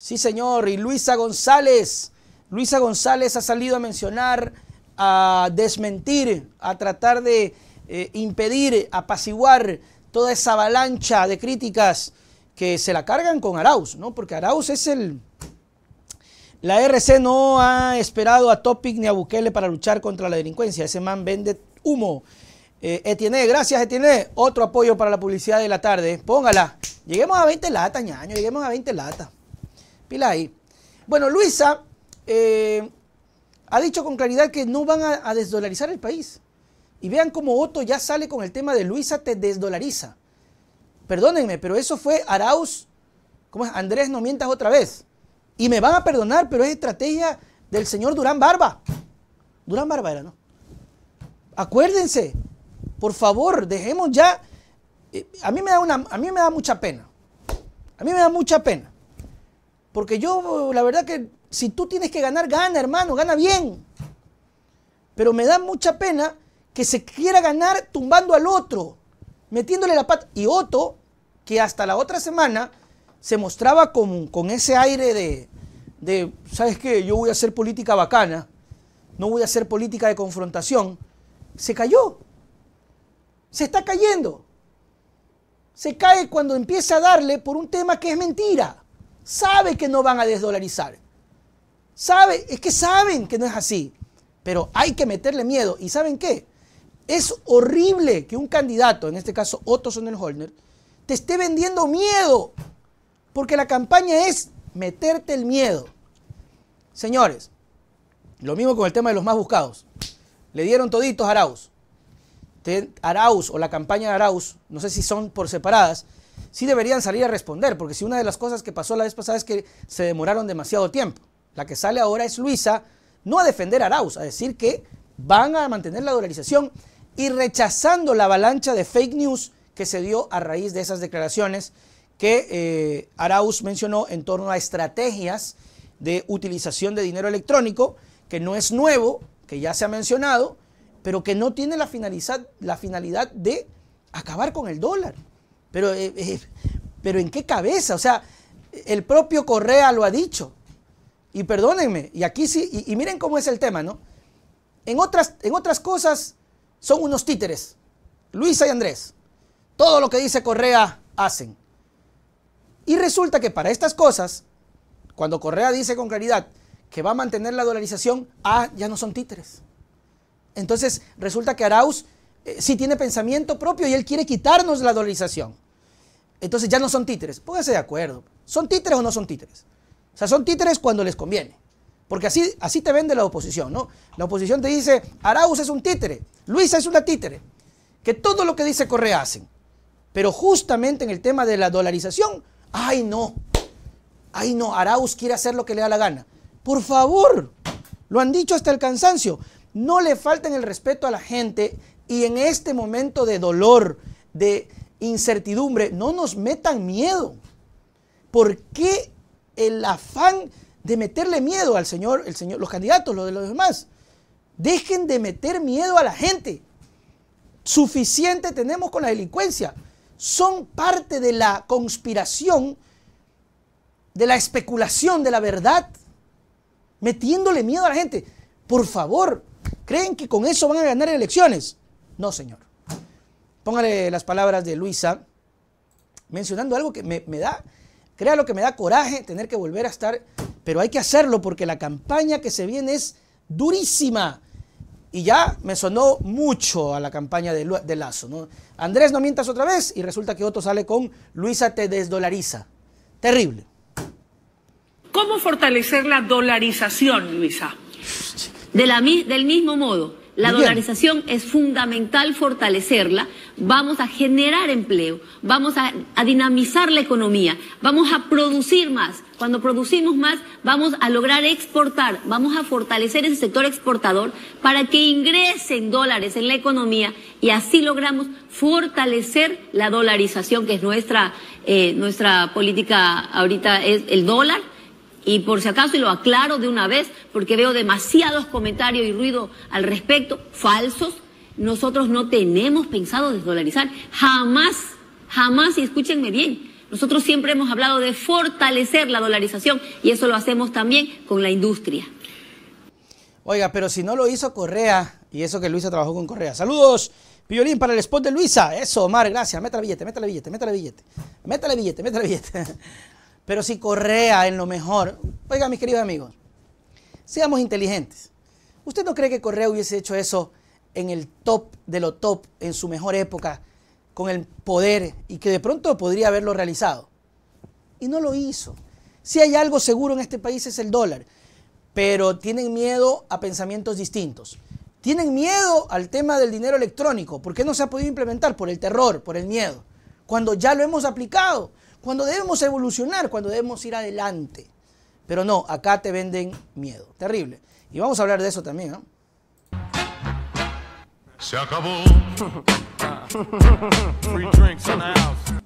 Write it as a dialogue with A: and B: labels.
A: Sí, señor. Y Luisa González. Luisa González ha salido a mencionar, a desmentir, a tratar de eh, impedir, apaciguar toda esa avalancha de críticas que se la cargan con Arauz, ¿no? Porque Arauz es el... La RC no ha esperado a Topic ni a Bukele para luchar contra la delincuencia. Ese man vende humo. Eh, Etienne, gracias Etienne. Otro apoyo para la publicidad de la tarde. Póngala. Lleguemos a 20 latas, ñaño. Lleguemos a 20 latas ahí, Bueno, Luisa eh, ha dicho con claridad que no van a, desdolarizar el país. Y vean cómo Otto ya sale con el tema de Luisa te desdolariza. Perdónenme, pero eso fue Arauz, ¿cómo es? Andrés, no mientas otra vez. Y me van a perdonar, pero es estrategia del señor Durán Barba. Durán Barba era, ¿no? Acuérdense, por favor, dejemos ya. Eh, a mí me da, una, a mí me da mucha pena. A mí me da mucha pena porque yo, la verdad que si tú tienes que ganar, gana, hermano, gana bien. Pero me da mucha pena que se quiera ganar tumbando al otro, metiéndole la pata. Y Otto, que hasta la otra semana se mostraba con, con ese aire de, de, ¿sabes qué? Yo voy a hacer política bacana, no voy a hacer política de confrontación. Se cayó. Se está cayendo. Se cae cuando empieza a darle por un tema que es mentira sabe que no van a desdolarizar. Sabe, es que saben que no es así, pero hay que meterle miedo. ¿Y saben qué? Es horrible que un candidato, en este caso Otto Sonnenholner, te esté vendiendo miedo, porque la campaña es meterte el miedo. Señores, lo mismo con el tema de los más buscados. Le dieron toditos a Arauz. Arauz o la campaña de Arauz, no sé si son por separadas, sí deberían salir a responder, porque si una de las cosas que pasó la vez pasada es que se demoraron demasiado tiempo. La que sale ahora es Luisa, no a defender a Arauz, a decir que van a mantener la dolarización y rechazando la avalancha de fake news que se dio a raíz de esas declaraciones que eh, Arauz mencionó en torno a estrategias de utilización de dinero electrónico, que no es nuevo, que ya se ha mencionado, pero que no tiene la finalidad de acabar con el dólar. Pero, eh, eh, pero ¿en qué cabeza? O sea, el propio Correa lo ha dicho. Y perdónenme, y aquí sí, y, miren cómo es el tema, ¿no? En otras, en otras cosas son unos títeres, Luisa y Andrés. Todo lo que dice Correa hacen. Y resulta que para estas cosas, cuando Correa dice con claridad que va a mantener la dolarización, ah, ya no son títeres. Entonces, resulta que Arauz eh, si tiene pensamiento propio y él quiere quitarnos la dolarización. Entonces ya no son títeres. Pónganse de acuerdo. ¿Son títeres o no son títeres? O sea, son títeres cuando les conviene. Porque así, así te vende la oposición, ¿no? La oposición te dice, Arauz es un títere, Luisa es una títere, que todo lo que dice Correa hacen. Pero justamente en el tema de la dolarización, ay no, ay no, Arauz quiere hacer lo que le da la gana. Por favor, lo han dicho hasta el cansancio, no le falten el respeto a la gente y en este momento de dolor, de incertidumbre, no nos metan miedo. ¿Por qué el afán de meterle miedo al señor, el señor, los candidatos, los de los demás? Dejen de meter miedo a la gente. Suficiente tenemos con la delincuencia. Son parte de la conspiración, de la especulación de la verdad, metiéndole miedo a la gente. Por favor, ¿creen que con eso van a ganar elecciones? No, Señor. Póngale las palabras de Luisa, mencionando algo que me, da, crea lo que me da coraje tener que volver a estar, pero hay que hacerlo porque la campaña que se viene es durísima. Y ya me sonó mucho a la campaña de, Lazo. Andrés, no mientas otra vez. Y resulta que Otto sale con Luisa te desdolariza. Terrible. ¿Cómo fortalecer la dolarización, Luisa?
B: del mismo modo la dolarización es fundamental fortalecerla. Vamos a generar empleo, vamos a, dinamizar la economía, vamos a producir más. Cuando producimos más, vamos a lograr exportar, vamos a fortalecer ese sector exportador para que ingresen dólares en la economía y así logramos fortalecer la dolarización, que es nuestra, eh, nuestra política ahorita, es el dólar y por si acaso, y lo aclaro de una vez, porque veo demasiados comentarios y ruido al respecto, falsos, nosotros no tenemos pensado desdolarizar, jamás, jamás, y escúchenme bien, nosotros siempre hemos hablado de fortalecer la dolarización y eso lo hacemos también con la industria.
A: Oiga, pero si no lo hizo Correa, y eso que Luisa trabajó con Correa. Saludos, violín para el spot de Luisa. Eso, Omar, gracias. Métale billete, métale billete, métale billete. Métale billete, métale billete. Pero si Correa en lo mejor, oiga mis queridos amigos, seamos inteligentes. ¿Usted no cree que Correa hubiese hecho eso en el top de lo top, en su mejor época, con el poder y que de pronto podría haberlo realizado? Y no lo hizo. Si hay algo seguro en este país es el dólar, pero tienen miedo a pensamientos distintos. Tienen miedo al tema del dinero electrónico. ¿Por qué no se ha podido implementar? Por el terror, por el miedo. Cuando ya lo hemos aplicado cuando debemos evolucionar, cuando debemos ir adelante. Pero no, acá te venden miedo. Terrible. Y vamos a hablar de eso también.
B: Se acabó. Free drinks